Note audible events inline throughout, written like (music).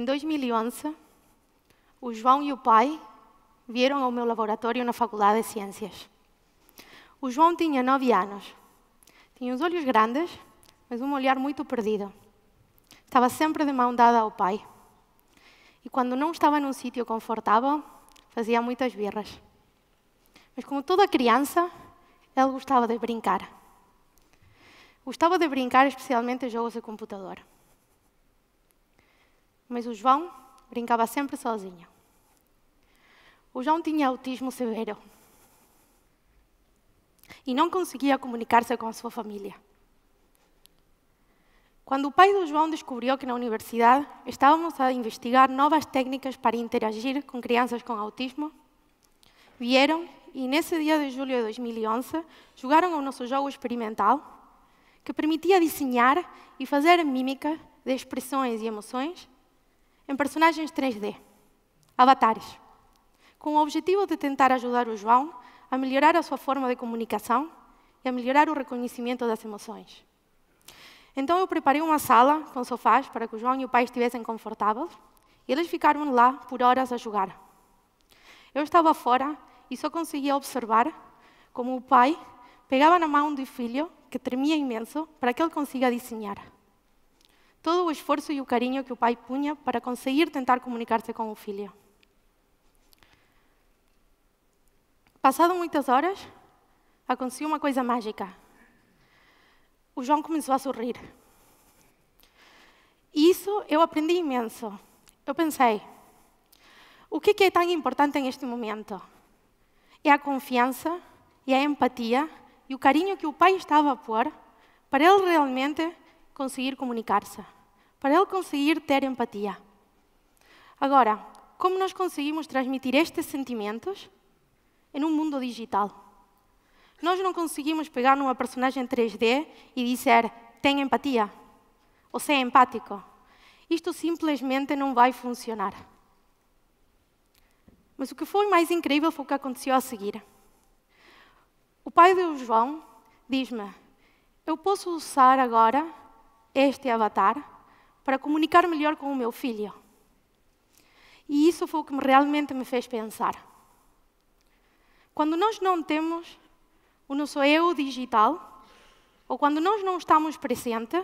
em 2011, o João e o pai vieram ao meu laboratório na Faculdade de Ciências. O João tinha nove anos. Tinha os olhos grandes, mas um olhar muito perdido. Estava sempre de mão dada ao pai. E quando não estava num sítio confortável, fazia muitas birras. Mas como toda criança, ele gostava de brincar. Gostava de brincar especialmente jogos de computador mas o João brincava sempre sozinho. O João tinha autismo severo e não conseguia comunicar-se com a sua família. Quando o pai do João descobriu que na universidade estávamos a investigar novas técnicas para interagir com crianças com autismo, vieram e, nesse dia de julho de 2011, jogaram ao nosso jogo experimental, que permitia desenhar e fazer mímica de expressões e emoções em personagens 3D, avatares, com o objetivo de tentar ajudar o João a melhorar a sua forma de comunicação e a melhorar o reconhecimento das emoções. Então eu preparei uma sala com sofás para que o João e o pai estivessem confortáveis e eles ficaram lá por horas a jogar. Eu estava fora e só conseguia observar como o pai pegava na mão do filho, que tremia imenso, para que ele consiga desenhar todo o esforço e o carinho que o pai punha para conseguir tentar comunicar-se com o filho. Passado muitas horas, aconteceu uma coisa mágica. O João começou a sorrir. E isso eu aprendi imenso. Eu pensei, o que é, é tão importante neste momento? É a confiança e é a empatia e o carinho que o pai estava a pôr para ele realmente conseguir comunicar-se, para ele conseguir ter empatia. Agora, como nós conseguimos transmitir estes sentimentos em é um mundo digital? Nós não conseguimos pegar numa personagem 3D e dizer tem empatia ou ser empático. Isto simplesmente não vai funcionar. Mas o que foi mais incrível foi o que aconteceu a seguir. O pai de João diz-me: Eu posso usar agora este avatar para comunicar melhor com o meu filho. E isso foi o que realmente me fez pensar. Quando nós não temos o nosso eu digital, ou quando nós não estamos presentes,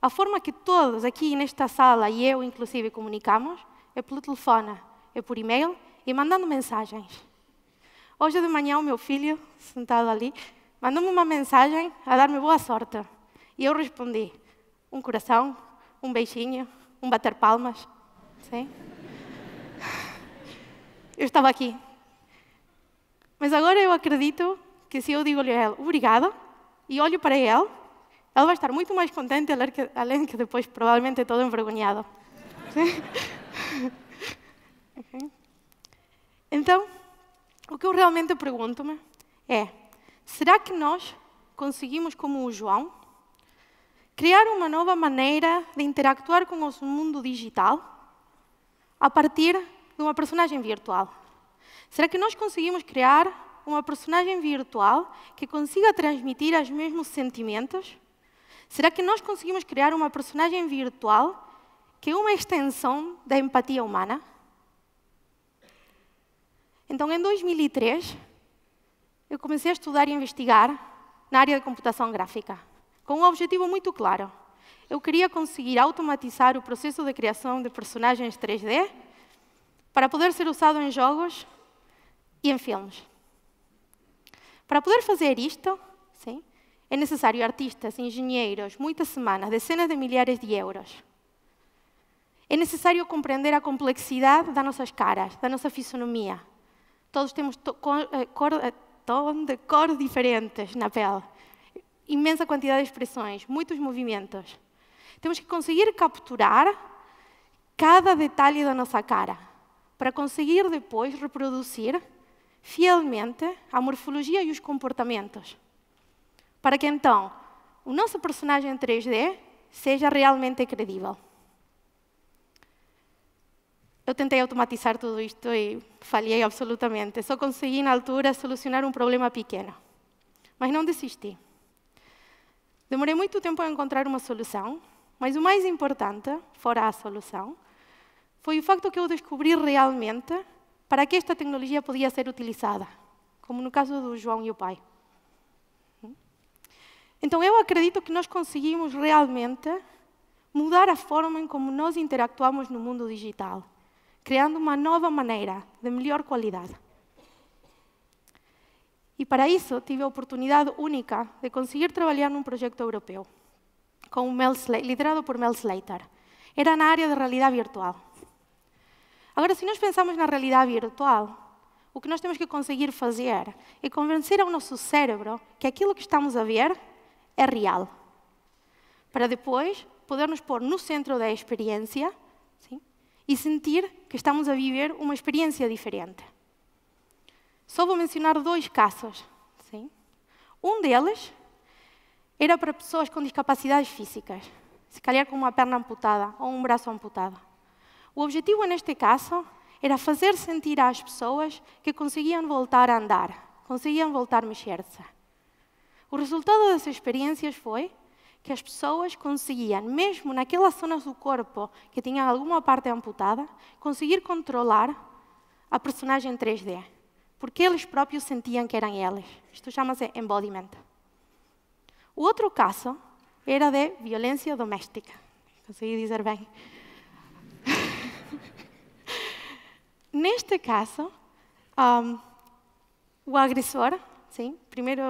a forma que todos aqui nesta sala, e eu inclusive, comunicamos é pelo telefone, é por e-mail e mandando mensagens. Hoje de manhã, o meu filho, sentado ali, mandou-me uma mensagem a dar-me boa sorte. E eu respondi: um coração, um beijinho, um bater palmas. Sim? Eu estava aqui. Mas agora eu acredito que se eu digo-lhe a ela obrigada e olho para ele, ele vai estar muito mais contente, além que depois provavelmente todo envergonhado. sim? (laughs) Então, o que eu realmente pergunto-me é: será que nós conseguimos, como o João, criar uma nova maneira de interactuar com o mundo digital a partir de uma personagem virtual. Será que nós conseguimos criar uma personagem virtual que consiga transmitir os mesmos sentimentos? Será que nós conseguimos criar uma personagem virtual que é uma extensão da empatia humana? Então, em 2003, eu comecei a estudar e investigar na área de computação gráfica com um objetivo muito claro. Eu queria conseguir automatizar o processo de criação de personagens 3D para poder ser usado em jogos e em filmes. Para poder fazer isto, sim, é necessário artistas, engenheiros, muitas semanas, dezenas de milhares de euros. É necessário compreender a complexidade das nossas caras, da nossa fisionomia. Todos temos to eh, cor, cor, eh, tom de cor diferentes na pele imensa quantidade de expressões, muitos movimentos. Temos que conseguir capturar cada detalhe da nossa cara para conseguir depois reproduzir fielmente a morfologia e os comportamentos. Para que então o nosso personagem em 3D seja realmente credível. Eu tentei automatizar tudo isto e falhei absolutamente. Só consegui, na altura, solucionar um problema pequeno. Mas não desisti. Demorei muito tempo a encontrar uma solução, mas o mais importante, fora a solução, foi o facto que eu descobri realmente para que esta tecnologia podia ser utilizada, como no caso do João e o pai. Então, eu acredito que nós conseguimos realmente mudar a forma em como nós interactuamos no mundo digital, criando uma nova maneira de melhor qualidade. E para tive a oportunidade única de conseguir trabalhar num un europeu europeo, con Mel Slater, liderado por Mel Slater. Era na área de realidade virtual. Agora, se nós pensamos na realidade virtual, o que nós temos que conseguir fazer é convencer ao nosso cérebro que aquilo que estamos a ver é real. Para depois podermos pôr no centro da experiência sim, e sentir que estamos a viver uma experiência diferente. Só vou mencionar dois casos. Sim? Um deles era para pessoas com discapacidades físicas, se calhar com uma perna amputada ou um braço amputado. O objetivo neste caso era fazer sentir às pessoas que conseguiam voltar a andar, conseguiam voltar a mexer-se. O resultado dessas experiências foi que as pessoas conseguiam, mesmo naquelas zonas do corpo que tinham alguma parte amputada, conseguir controlar a personagem 3D porque eles próprios sentiam que eram eles. Isto chama-se embodiment. O outro caso era de violência doméstica. Consegui dizer bem. (laughs) Neste caso, um, o agressor, sim, primeiro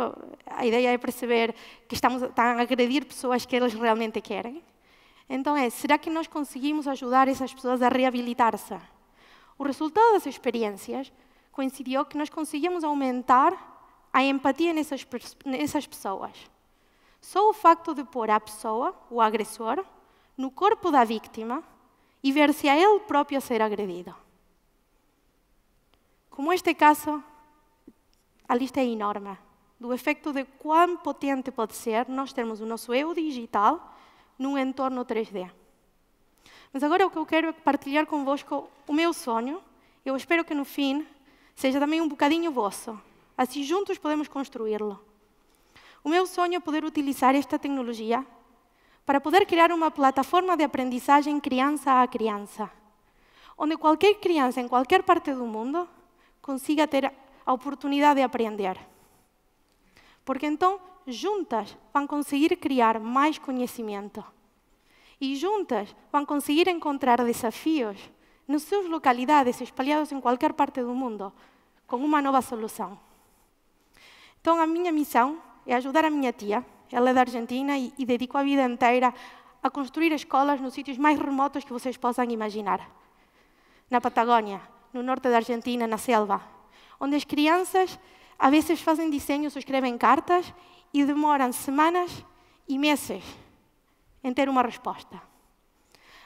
a ideia é perceber que estamos a agredir pessoas que eles realmente querem. Então é, será que nós conseguimos ajudar essas pessoas a reabilitar-se? O resultado das experiências coincidiu que nós conseguimos aumentar a empatia nessas, nessas pessoas. Só o facto de pôr a pessoa, o agressor, no corpo da vítima e ver se a ele próprio ser agredido. Como este caso, a lista é enorme do efeito de quão potente pode ser nós termos o nosso eu digital num entorno 3D. Mas agora o que eu quero é partilhar convosco o meu sonho. Eu espero que no fim seja também um bocadinho vosso. Assim juntos podemos construí-lo. O meu sonho é poder utilizar esta tecnologia para poder criar uma plataforma de aprendizagem criança a criança, onde qualquer criança em qualquer parte do mundo consiga ter a oportunidade de aprender. Porque então, juntas, vão conseguir criar mais conhecimento. E juntas, vão conseguir encontrar desafios nas suas localidades, espalhados em qualquer parte do mundo, com uma nova solução. Então, a minha missão é ajudar a minha tia, ela é da Argentina e, e dedicou a vida inteira a construir escolas nos sítios mais remotos que vocês possam imaginar. Na Patagônia, no norte da Argentina, na selva, onde as crianças às vezes fazem desenhos ou escrevem cartas e demoram semanas e meses em ter uma resposta.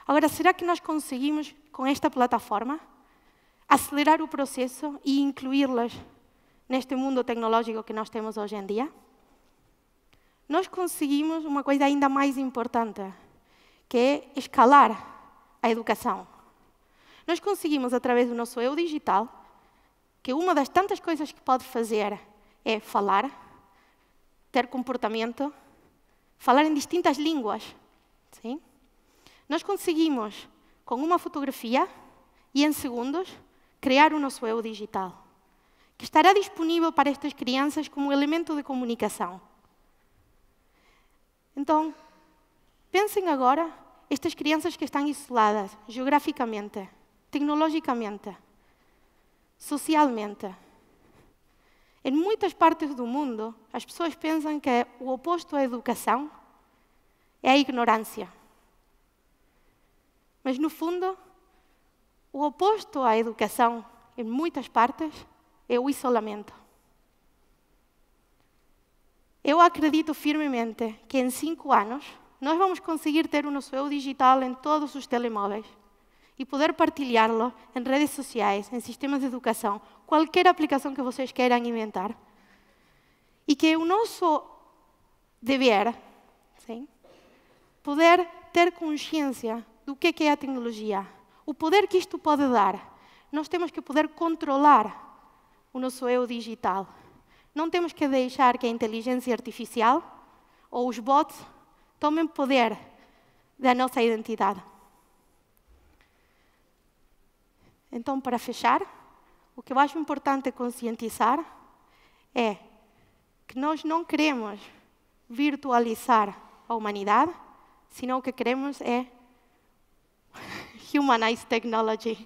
Agora, será que nós conseguimos, com esta plataforma, acelerar o processo e incluí-las neste mundo tecnológico que nós temos hoje em dia? Nós conseguimos uma coisa ainda mais importante, que é escalar a educação. Nós conseguimos, através do nosso eu digital, que uma das tantas coisas que pode fazer é falar, ter comportamento, falar em distintas línguas. Sim? Nós conseguimos, com uma fotografia e em segundos, criar o nosso eu digital, que estará disponível para estas crianças como elemento de comunicação. Então, pensem agora estas crianças que estão isoladas geograficamente, tecnologicamente, socialmente. Em muitas partes do mundo, as pessoas pensam que o oposto à educação é a ignorância. Mas, no fundo, o oposto à educação, em muitas partes, é o isolamento. Eu acredito firmemente que em cinco anos nós vamos conseguir ter um museu digital em todos os telemóveis e poder partilhá-lo em redes sociais, em sistemas de educação, qualquer aplicação que vocês queiram inventar. E que o nosso dever, sim, poder ter consciência do é que é a tecnologia, o poder que isto pode dar. Nós temos que poder controlar o nosso eu digital. Não temos que deixar que a inteligência artificial ou os bots tomem poder da nossa identidade. Então, para fechar, o que eu acho importante conscientizar é que nós não queremos virtualizar a humanidade, senão o que queremos é humanize technology.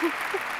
(laughs) Obrigada.